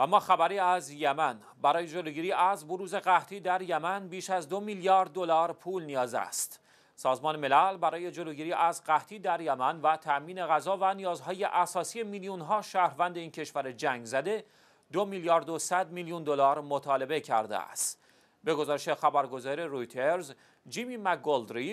اما خبری از یمن برای جلوگیری از بروز قحطی در یمن بیش از دو میلیارد دلار پول نیاز است سازمان ملل برای جلوگیری از قحطی در یمن و تأمین غذا و نیازهای اساسی میلیون ها شهروند این کشور جنگ زده دو میلیارد و صد میلیون دلار مطالبه کرده است به گزارش خبرگزاری رویترز جیمی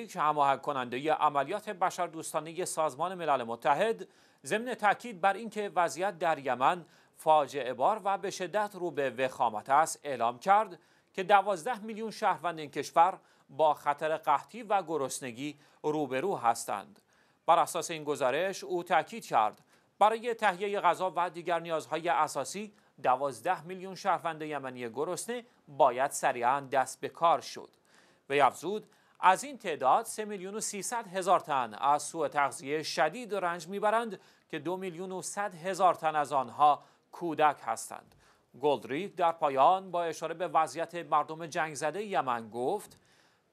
که هماهنگ کننده عملیات بشردوستانه سازمان ملل متحد ضمن تاکید بر اینکه وضعیت در یمن فاجعه بار و به شدت رو به وخامت است اعلام کرد که دوازده میلیون شهروند این کشور با خطر قحطی و گرسنگی روبرو هستند بر اساس این گزارش او تاکید کرد برای تهیه غذا و دیگر نیازهای اساسی 12 میلیون شهروند یمنی گرسنه باید سریعا دست به کار شد و افزود از این تعداد 3 میلیون و 300 هزار تن از سوء تغذیه شدید رنج میبرند که دو میلیون و 100 هزار تن از آنها کودک هستند گلدریک در پایان با اشاره به وضعیت مردم جنگ زده یمن گفت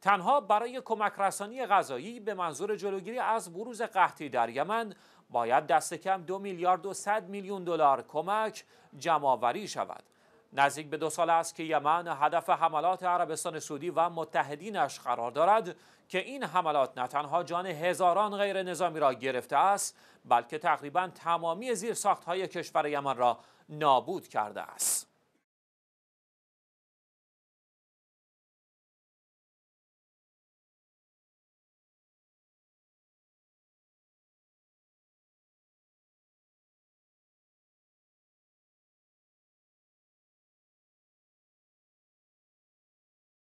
تنها برای کمک رسانی غذایی به منظور جلوگیری از بروز قحطی در یمن باید دست کم دو میلیارد و صد میلیون دلار کمک جمعآوری شود نزدیک به دو سال است که یمن هدف حملات عربستان سعودی و متحدینش قرار دارد که این حملات نه تنها جان هزاران غیر نظامی را گرفته است بلکه تقریبا تمامی زیر ساخت های کشور یمن را نابود کرده است